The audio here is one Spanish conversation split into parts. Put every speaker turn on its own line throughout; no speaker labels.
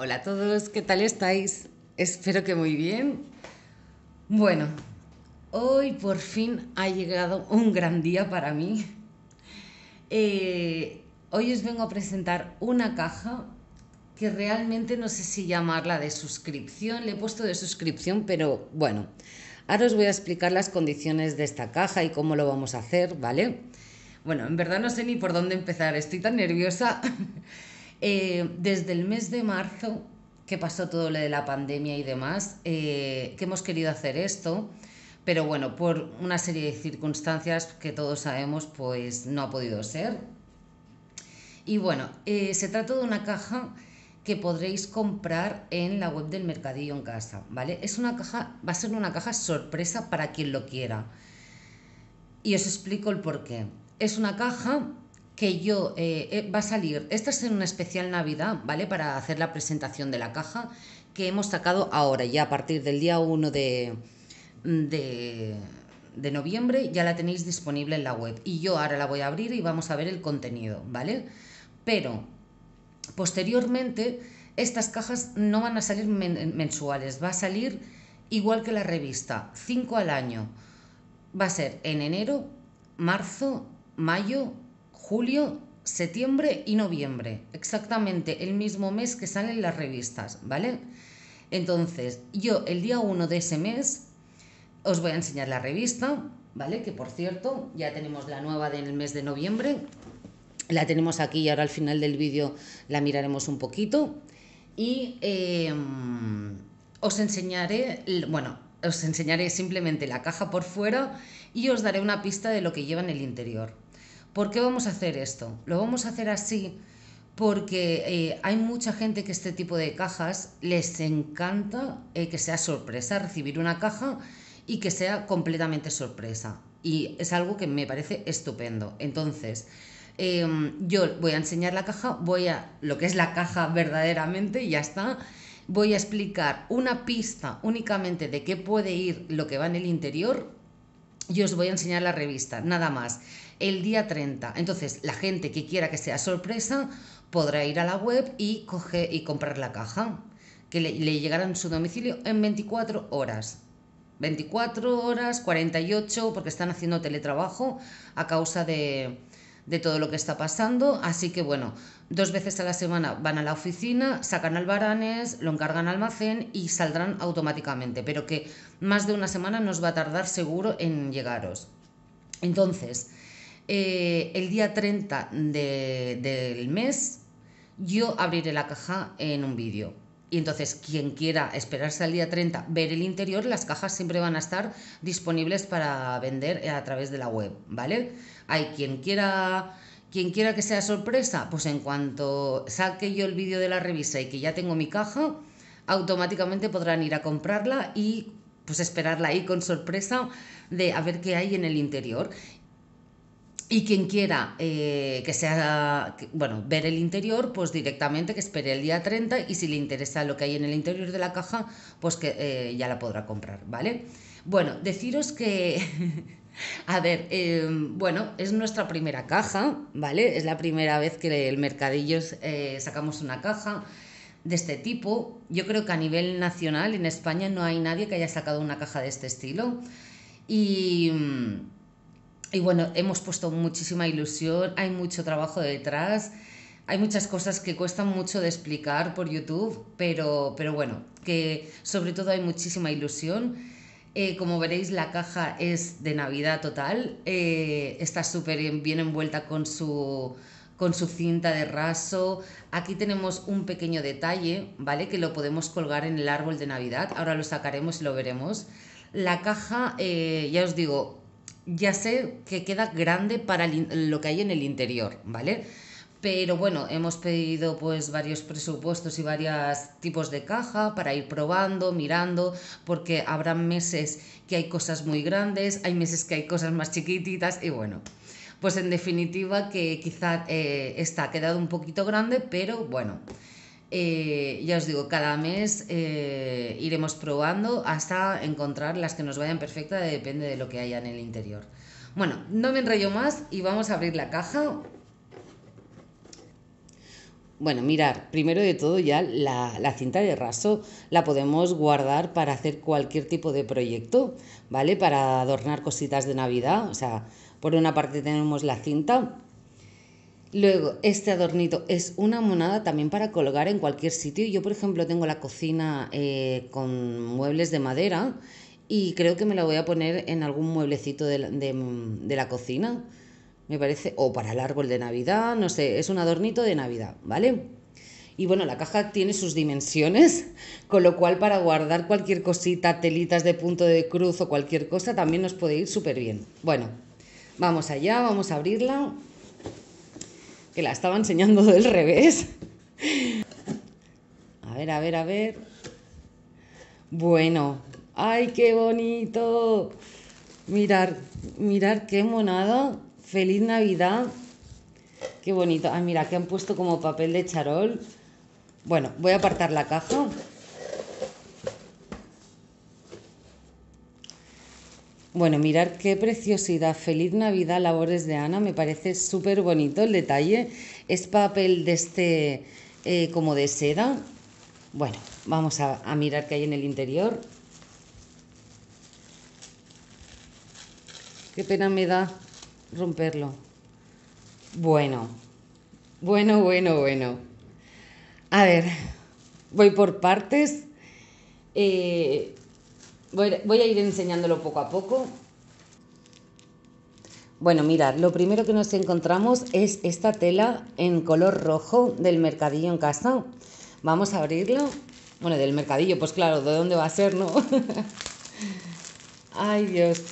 Hola a todos, ¿qué tal estáis? Espero que muy bien. Bueno, hoy por fin ha llegado un gran día para mí. Eh, hoy os vengo a presentar una caja que realmente no sé si llamarla de suscripción, le he puesto de suscripción, pero bueno, ahora os voy a explicar las condiciones de esta caja y cómo lo vamos a hacer, ¿vale? Bueno, en verdad no sé ni por dónde empezar, estoy tan nerviosa. Eh, desde el mes de marzo, que pasó todo lo de la pandemia y demás, eh, que hemos querido hacer esto, pero bueno, por una serie de circunstancias que todos sabemos, pues no ha podido ser. Y bueno, eh, se trata de una caja que podréis comprar en la web del Mercadillo en Casa, ¿vale? Es una caja, va a ser una caja sorpresa para quien lo quiera. Y os explico el porqué. Es una caja que yo eh, eh, va a salir, esta es en una especial Navidad, ¿vale? Para hacer la presentación de la caja que hemos sacado ahora, ya a partir del día 1 de, de, noviembre, ya la tenéis disponible en la web. Y yo ahora la voy a abrir y vamos a ver el contenido, ¿vale? Pero posteriormente, estas cajas no van a salir mensuales, va a salir igual que la revista, 5 al año. Va a ser en enero, marzo, mayo, julio, septiembre y noviembre, exactamente el mismo mes que salen las revistas, ¿vale? Entonces, yo el día 1 de ese mes os voy a enseñar la revista, ¿vale? Que por cierto, ya tenemos la nueva del mes de noviembre, la tenemos aquí y ahora al final del vídeo la miraremos un poquito. Y em, os enseñaré, bueno, os enseñaré simplemente la caja por fuera y os daré una pista de lo que lleva en el interior, ¿Por qué vamos a hacer esto? Lo vamos a hacer así porque eh, hay mucha gente que este tipo de cajas les encanta eh, que sea sorpresa, recibir una caja y que sea completamente sorpresa. Y es algo que me parece estupendo. Entonces, em, yo voy a enseñar la caja, voy a lo que es la caja verdaderamente y ya está. Voy a explicar una pista únicamente de qué puede ir lo que va en el interior y os voy a enseñar la revista, nada más el día 30. Entonces, la gente que quiera que sea sorpresa podrá ir a la web y, coger, y comprar la caja, que le, llegará en su domicilio en 24 horas. 24 horas, 48, porque están haciendo teletrabajo a causa de, de todo lo que está pasando. Así que bueno, dos veces a la semana van a la oficina, sacan albaranes, lo encargan almacén y saldrán automáticamente, pero que más de una semana nos va a tardar seguro en llegaros. Entonces, eh, el día 30 del mes yo abriré la caja en un vídeo. Y entonces quien quiera esperarse al día 30, ver el interior, las cajas siempre van a estar disponibles para vender a través de la web, ¿vale? Hay quien quiera... Quien quiera que sea sorpresa, pues en cuanto saque yo el vídeo de la revisa y que ya tengo mi caja, automáticamente podrán ir a comprarla y pues esperarla ahí con sorpresa de a ver qué hay en el interior. Y quien quiera eh, que sea, bueno, ver el interior, pues directamente que espere el día 30 y si le interesa lo que hay en el interior de la caja, pues que eh, ya la podrá comprar, ¿vale? Bueno, deciros que, a ver, em, bueno, es nuestra primera caja, ¿vale? Es la primera vez que el Mercadillos eh, sacamos una caja de este tipo. Yo creo que a nivel nacional en España no hay nadie que haya sacado una caja de este estilo. Y y bueno, hemos puesto muchísima ilusión, hay mucho trabajo detrás, hay muchas cosas que cuestan mucho de explicar por YouTube, pero, pero bueno, que sobre todo hay muchísima ilusión. Eh, como veréis, la caja es de Navidad total, eh, está súper bien envuelta con su, con su cinta de raso. Aquí tenemos un pequeño detalle, ¿vale? Que lo podemos colgar en el árbol de Navidad. Ahora lo sacaremos y lo veremos. La caja, eh, ya os digo, ya sé que queda grande para lo que hay en el interior, ¿vale? Pero bueno, hemos pedido pues varios presupuestos y varios tipos de caja para ir probando, mirando, porque habrá meses que hay cosas muy grandes, hay meses que hay cosas más chiquititas y bueno, pues en definitiva que quizá eh, está quedado un poquito grande, pero bueno, eh, ya os digo, cada mes eh, iremos probando hasta encontrar las que nos vayan perfectas depende de lo que haya en el interior. Bueno, no me enrollo más y vamos a abrir la caja. Bueno, mirar, primero de todo ya la, la, cinta de raso la podemos guardar para hacer cualquier tipo de proyecto, ¿vale? Para adornar cositas de Navidad. O sea, por una parte tenemos la cinta Luego, este adornito es una monada también para colgar en cualquier sitio. Yo, por ejemplo, tengo la cocina eh, con muebles de madera y creo que me la voy a poner en algún mueblecito de de la cocina, me parece, o para el árbol de Navidad, no sé, es un adornito de Navidad, ¿vale? Y bueno, la caja tiene sus dimensiones, con lo cual para guardar cualquier cosita, telitas de punto de cruz o cualquier cosa, también nos puede ir súper bien. Bueno, vamos allá, vamos a abrirla que la estaba enseñando del revés. A ver, a ver, a ver. Bueno, ¡ay, qué bonito! Mirar, mirar qué monada. Feliz Navidad. Qué bonito. Ah, mira, que han puesto como papel de charol. Bueno, voy a apartar la caja. Bueno, mirar qué preciosidad. Feliz Navidad, labores de Ana. Me parece súper bonito el detalle. Es papel de este, eh, como de seda. Bueno, vamos a, a mirar qué hay en el interior. Qué pena me da romperlo. Bueno, bueno, bueno, bueno. A ver, voy por partes. Eh, Voy, a ir enseñándolo poco a poco. Bueno, mirad, lo primero que nos encontramos es esta tela en color rojo del mercadillo en casa. Vamos a abrirlo. Bueno, del mercadillo, pues claro, ¿de dónde va a ser, no? Ay, Dios.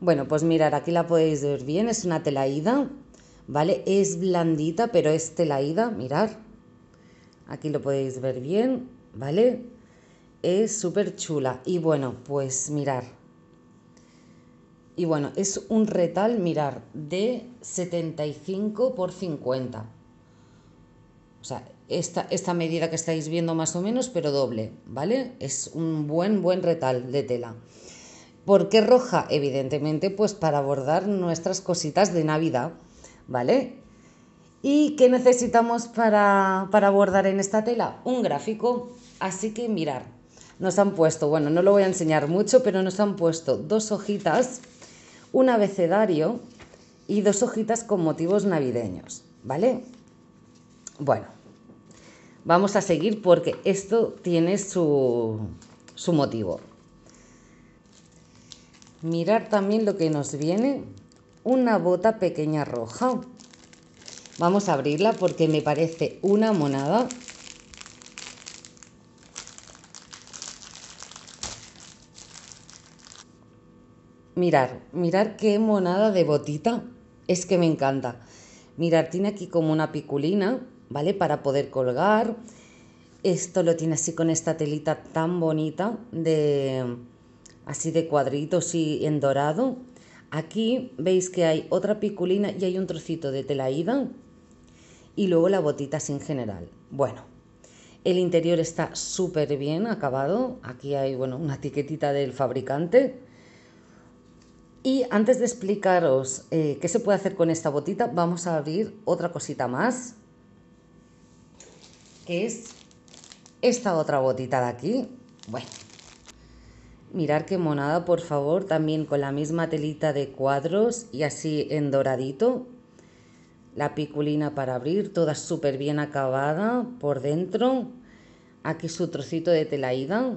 Bueno, pues mirad, aquí la podéis ver bien, es una tela ida, ¿vale? Es blandita, pero es tela ida, mirad. Aquí lo podéis ver bien. ¿vale? Es súper chula. Y bueno, pues mirar. Y bueno, es un retal, mirar, de 75 por 50. O sea, esta, medida que estáis viendo más o menos, pero doble, ¿vale? Es un buen, buen retal de tela. ¿Por qué roja? Evidentemente, pues para bordar nuestras cositas de Navidad, ¿vale? ¿Y qué necesitamos para, para bordar en esta tela? Un gráfico. Así que mirar, nos han puesto, bueno, no lo voy a enseñar mucho, pero nos han puesto dos hojitas, un abecedario y dos hojitas con motivos navideños, ¿vale? Bueno, vamos a seguir porque esto tiene su, su motivo. Mirar también lo que nos viene, una bota pequeña roja. Vamos a abrirla porque me parece una monada Mirar, mirar qué monada de botita. Es que me encanta. Mirar, tiene aquí como una piculina, ¿vale? Para poder colgar. Esto lo tiene así con esta telita tan bonita de así de cuadritos y en dorado. Aquí veis que hay otra piculina y hay un trocito de tela ida y luego la botita sin general. Bueno, el interior está súper bien acabado. Aquí hay bueno, una etiquetita del fabricante y antes de explicaros eh, qué se puede hacer con esta botita, vamos a abrir otra cosita más, que es esta otra botita de aquí. Bueno, mirar qué monada, por favor, también con la misma telita de cuadros y así en doradito. La piculina para abrir, toda súper bien acabada por dentro. Aquí su trocito de tela ida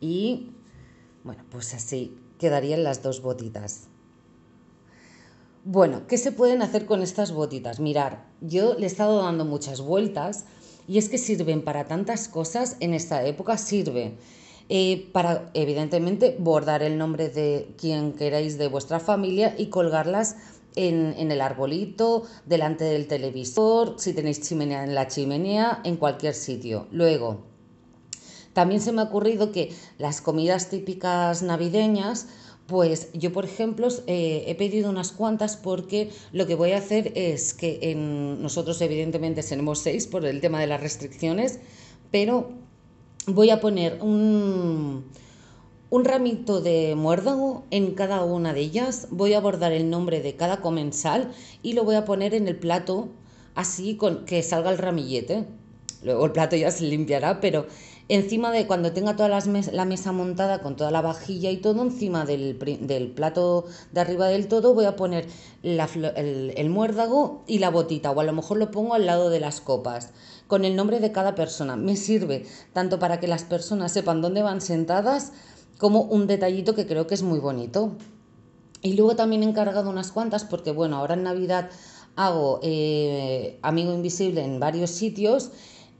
Y bueno, pues así quedarían las dos botitas. Bueno, ¿qué se pueden hacer con estas botitas? Mirar, yo le he estado dando muchas vueltas y es que sirven para tantas cosas en esta época, sirve eh, para, evidentemente, bordar el nombre de quien queráis de vuestra familia y colgarlas en, en, el arbolito, delante del televisor, si tenéis chimenea en la chimenea, en cualquier sitio. Luego, también se me ha ocurrido que las comidas típicas navideñas, pues yo, por ejemplo, eh, he pedido unas cuantas porque lo que voy a hacer es que en, nosotros evidentemente seremos seis por el tema de las restricciones, pero voy a poner un, ramito de muérdago en cada una de ellas, voy a abordar el nombre de cada comensal y lo voy a poner en el plato así con que salga el ramillete. Luego el plato ya se limpiará, pero encima de cuando tenga toda la mesa montada con toda la vajilla y todo, encima del, plato de arriba del todo voy a poner el, muérdago y la botita, o a lo mejor lo pongo al lado de las copas, con el nombre de cada persona. Me sirve tanto para que las personas sepan dónde van sentadas, como un detallito que creo que es muy bonito. Y luego también he encargado unas cuantas, porque bueno, ahora en Navidad hago eh, Amigo Invisible en varios sitios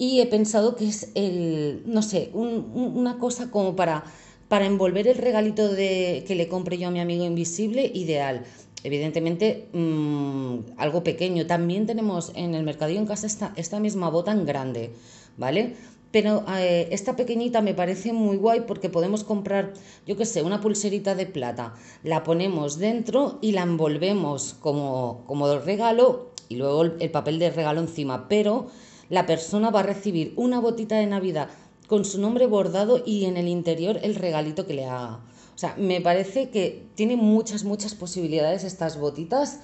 y he pensado que es el, no sé, una cosa como para, para envolver el regalito de, que le compre yo a mi amigo invisible, ideal. Evidentemente, mm, algo pequeño. También tenemos en el mercadillo en casa esta, esta misma bota en grande, ¿vale? Pero eh, esta pequeñita me parece muy guay porque podemos comprar, yo qué sé, una pulserita de plata. La ponemos dentro y la envolvemos como, como regalo y luego el papel de regalo encima. Pero la persona va a recibir una botita de Navidad con su nombre bordado y en el interior el regalito que le haga. O sea, me parece que tiene muchas, muchas posibilidades estas botitas.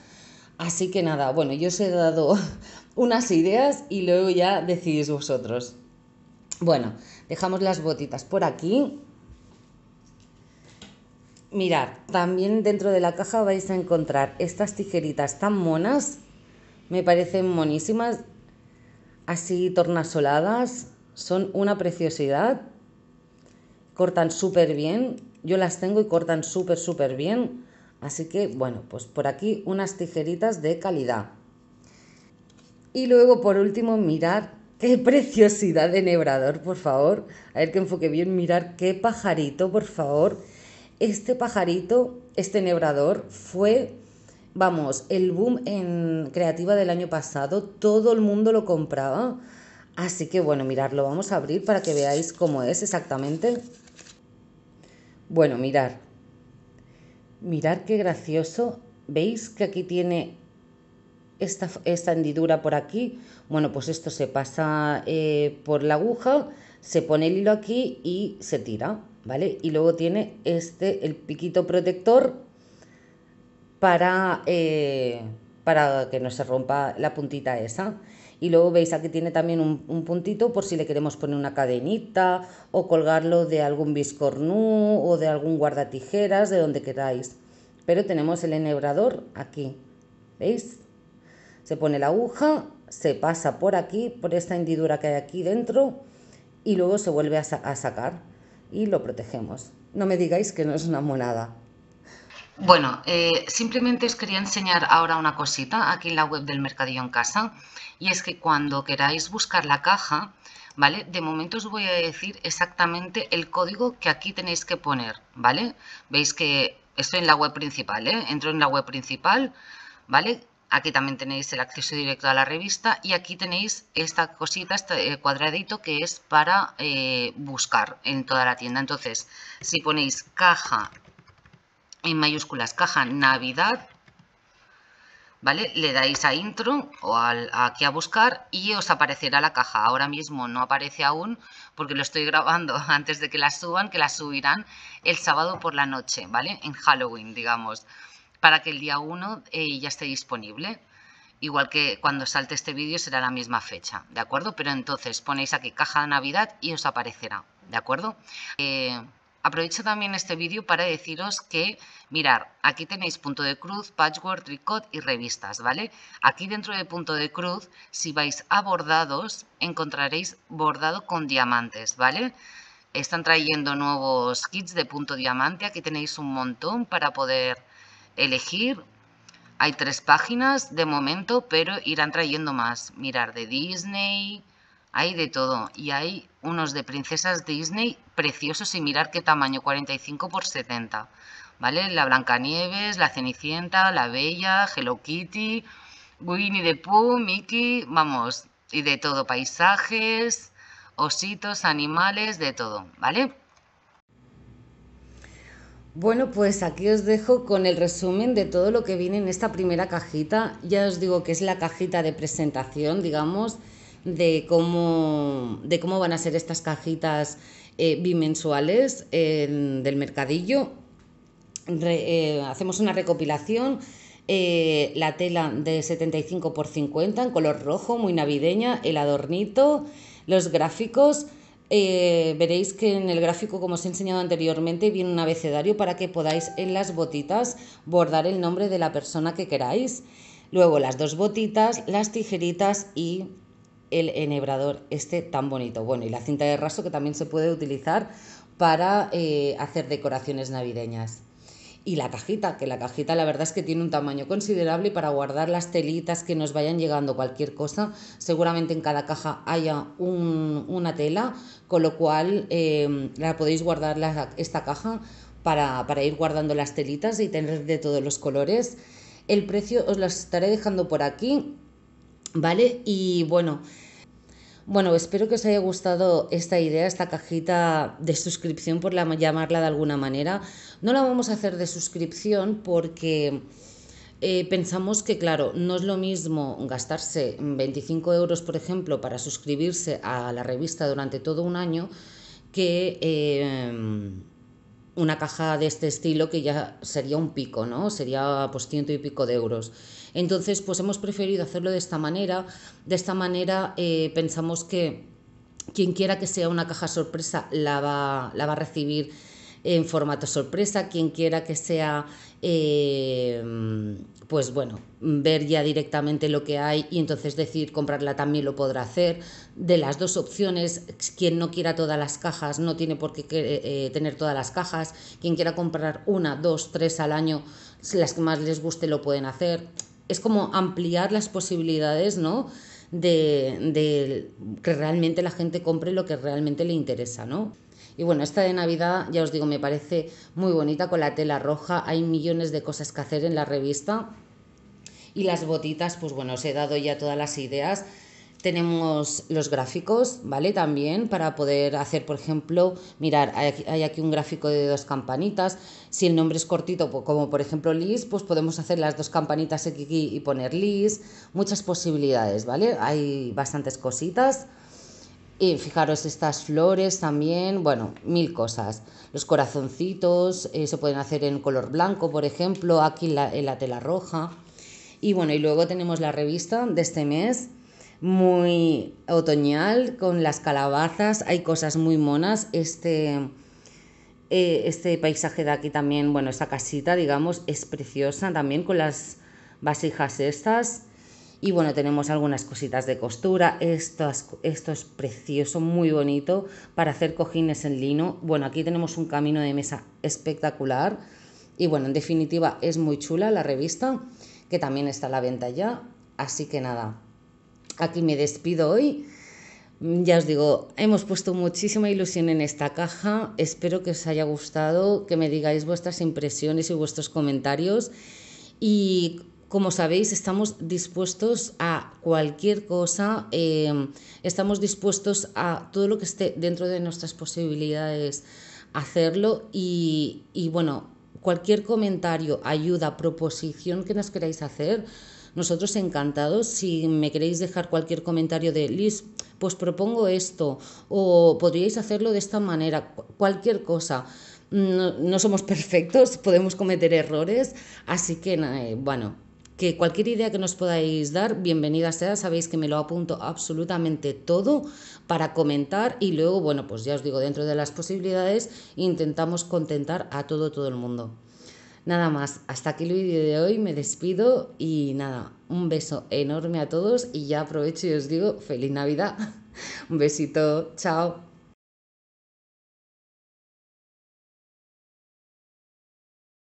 Así que nada, bueno, yo os he dado unas ideas y luego ya decidís vosotros. Bueno, dejamos las botitas por aquí. Mirad, también dentro de la caja vais a encontrar estas tijeritas tan monas. Me parecen monísimas así tornasoladas, son una preciosidad. Cortan súper bien, yo las tengo y cortan súper, súper bien. Así que, bueno, pues por aquí unas tijeritas de calidad. Y luego, por último, mirar qué preciosidad de nebrador, por favor. A ver que enfoque bien, mirar qué pajarito, por favor. Este pajarito, este nebrador, fue vamos, el boom en creativa del año pasado, todo el mundo lo compraba. Así que bueno, mirad, lo vamos a abrir para que veáis cómo es exactamente. Bueno, mirar Mirad qué gracioso. ¿Veis que aquí tiene esta, esta hendidura por aquí? Bueno, pues esto se pasa eh, por la aguja, se pone el hilo aquí y se tira, ¿vale? Y luego tiene este, el piquito protector eh, para, que no se rompa la puntita esa. Y luego veis aquí tiene también un, puntito por si le queremos poner una cadenita o colgarlo de algún biscornú o de algún guardatijeras, de donde queráis. Pero tenemos el enhebrador aquí, ¿veis? Se pone la aguja, se pasa por aquí, por esta hendidura que hay aquí dentro y luego se vuelve a, a sacar y lo protegemos. No me digáis que no es una monada. Bueno, eh, simplemente os quería enseñar ahora una cosita aquí en la web del Mercadillo en Casa y es que cuando queráis buscar la caja, ¿vale? De momento os voy a decir exactamente el código que aquí tenéis que poner, ¿vale? Veis que estoy en la web principal, ¿eh? Entro en la web principal, ¿vale? Aquí también tenéis el acceso directo a la revista y aquí tenéis esta cosita, este eh, cuadradito que es para eh, buscar en toda la tienda. Entonces, si ponéis caja en mayúsculas caja Navidad, ¿vale? Le dais a intro o al, aquí a buscar y os aparecerá la caja. Ahora mismo no aparece aún porque lo estoy grabando antes de que la suban, que la subirán el sábado por la noche, ¿vale? En Halloween, digamos, para que el día 1 eh, ya esté disponible. Igual que cuando salte este vídeo será la misma fecha, ¿de acuerdo? Pero entonces ponéis aquí caja Navidad y os aparecerá, ¿de acuerdo? Eh, Aprovecho también este vídeo para deciros que, mirar, aquí tenéis punto de cruz, patchwork, tricot y revistas, ¿vale? Aquí dentro de punto de cruz, si vais a bordados, encontraréis bordado con diamantes, ¿vale? Están trayendo nuevos kits de punto diamante, aquí tenéis un montón para poder elegir, hay tres páginas de momento, pero irán trayendo más. Mirar de Disney, hay de todo. Y hay unos de princesas Disney preciosos y mirar qué tamaño, 45 por 70. ¿Vale? La Blancanieves, la Cenicienta, la Bella, Hello Kitty, Winnie the Pooh, Mickey, vamos, y de todo, paisajes, ositos, animales, de todo, ¿vale? Bueno, pues aquí os dejo con el resumen de todo lo que viene en esta primera cajita. Ya os digo que es la cajita de presentación, digamos de cómo, van a ser estas cajitas eh, bimensuales del mercadillo. Eh, hacemos una recopilación. Eh, la tela de 75 por 50 en color rojo, muy navideña, el adornito, los gráficos. veréis que en el gráfico, como os he enseñado anteriormente, viene un abecedario para que podáis en las botitas bordar el nombre de la persona que queráis. Luego las dos botitas, las tijeritas y el enhebrador este tan bonito. Bueno, y la cinta de raso que también se puede utilizar para eh, hacer decoraciones navideñas. Y la cajita, que la cajita la verdad es que tiene un tamaño considerable para guardar las telitas que nos vayan llegando, cualquier cosa. Seguramente en cada caja haya una tela, con lo cual em, la podéis guardar la, esta caja para, para ir guardando las telitas y tener de todos los colores. El precio os lo estaré dejando por aquí ¿Vale? Y bueno, bueno, espero que os haya gustado esta idea, esta cajita de suscripción, por llamarla de alguna manera. No la vamos a hacer de suscripción porque eh, pensamos que, claro, no es lo mismo gastarse 25 euros, por ejemplo, para suscribirse a la revista durante todo un año que... Eh, una caja de este estilo que ya sería un pico, ¿no? Sería pues ciento y pico de euros. Entonces, pues hemos preferido hacerlo de esta manera. De esta manera eh, pensamos que quien quiera que sea una caja sorpresa la la va a recibir en formato sorpresa, quien quiera que sea, eh, pues bueno, ver ya directamente lo que hay y entonces decir comprarla también lo podrá hacer. De las dos opciones, quien no quiera todas las cajas no tiene por qué eh, tener todas las cajas, quien quiera comprar una, dos, tres al año, las que más les guste lo pueden hacer. Es como ampliar las posibilidades, ¿no? de que realmente la gente compre lo que realmente le interesa, ¿no? Y bueno, esta de Navidad, ya os digo, me parece muy bonita con la tela roja. Hay millones de cosas que hacer en la revista. Y las botitas, pues bueno, os he dado ya todas las ideas. Tenemos los gráficos, ¿vale? También para poder hacer, por ejemplo, mirar, hay aquí, un gráfico de dos campanitas. Si el nombre es cortito, pues, como por ejemplo Liz, pues podemos hacer las dos campanitas aquí y poner Liz. Muchas posibilidades, ¿vale? Hay bastantes cositas. Y fijaros estas flores también, bueno, mil cosas. Los corazoncitos eh, se pueden hacer en color blanco, por ejemplo, aquí en la tela roja. Y bueno, y luego tenemos la revista de este mes, muy otoñal, con las calabazas. Hay cosas muy monas. Este, eh, este paisaje de aquí también, bueno, esta casita, digamos, es preciosa también con las vasijas estas. Y bueno, tenemos algunas cositas de costura. Esto, esto es precioso, muy bonito para hacer cojines en lino. Bueno, aquí tenemos un camino de mesa espectacular. Y bueno, en definitiva es muy chula la revista, que también está a la venta ya. Así que nada, aquí me despido hoy. Ya os digo, hemos puesto muchísima ilusión en esta caja. Espero que os haya gustado, que me digáis vuestras impresiones y vuestros comentarios. Y como sabéis, estamos dispuestos a cualquier cosa, em, estamos dispuestos a todo lo que esté dentro de nuestras posibilidades hacerlo y, bueno, cualquier comentario, ayuda, proposición que nos queráis hacer, nosotros encantados. Si me queréis dejar cualquier comentario de Liz, pues propongo esto o podríais hacerlo de esta manera, cualquier cosa. no somos perfectos, podemos cometer errores, así que, eh, bueno, que cualquier idea que nos podáis dar, bienvenida sea, sabéis que me lo apunto absolutamente todo para comentar y luego, bueno, pues ya os digo, dentro de las posibilidades intentamos contentar a todo, todo el mundo. Nada más, hasta aquí el vídeo de hoy, me despido y nada, un beso enorme a todos y ya aprovecho y os digo feliz Navidad. un besito, chao.